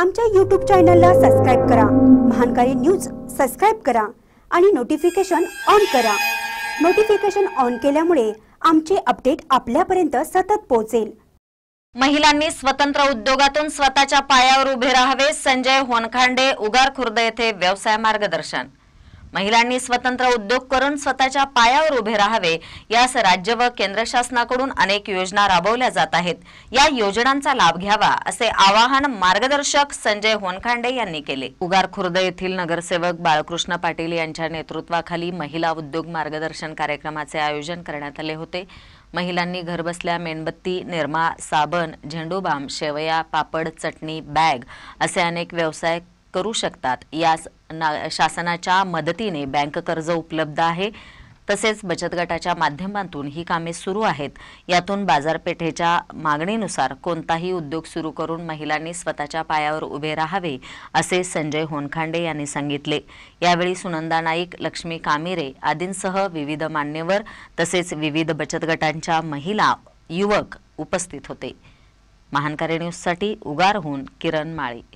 आमच्या यूट्यूब चॅनलला सबस्क्राईब करा महानकारी न्यूज सबस्क्राईब करा आणि नोटिफिकेशन ऑन करा नोटिफिकेशन ऑन केल्यामुळे आमचे अपडेट आपल्यापर्यंत सतत पोहोचेल महिलांनी स्वतंत्र उद्योगातून स्वतःच्या पायावर उभे राहावे संजय होनखांडे उगार खुर्द येथे व्यवसाय मार्गदर्शन महिलांनी स्वतंत्र उद्योग करून स्वतःच्या पायावर उभे राहावे यास राज्य व केंद्र शासनाकडून अनेक योजना राबवल्या जात आहेत या योजनांचा लाभ घ्यावा असे आवाहन मार्गदर्शक संजय होनखांडे यांनी केले उगार खुर्द येथील नगरसेवक बाळकृष्ण पाटील यांच्या नेतृत्वाखाली महिला उद्योग मार्गदर्शन कार्यक्रमाचे आयोजन करण्यात आले होते महिलांनी घरबसल्या मेणबत्ती निर्मा साबण झेंडूबाम शेवया पापड चटणी बॅग असे अनेक व्यवसाय करू शकतात यास शासनाच्या मदतीने बँक कर्ज उपलब्ध आहे तसेच बचत गटाच्या माध्यमातून ही कामे सुरू आहेत यातून बाजारपेठेच्या मागणीनुसार कोणताही उद्योग सुरू करून महिलांनी स्वतःच्या पायावर उभे राहावे असे संजय होनखांडे यांनी सांगितले यावेळी सुनंदा नाईक लक्ष्मी कामिरे आदींसह विविध मान्यवर तसेच विविध बचत गटांच्या महिला युवक उपस्थित होते महानकारी न्यूजसाठी उगारहून किरण माळी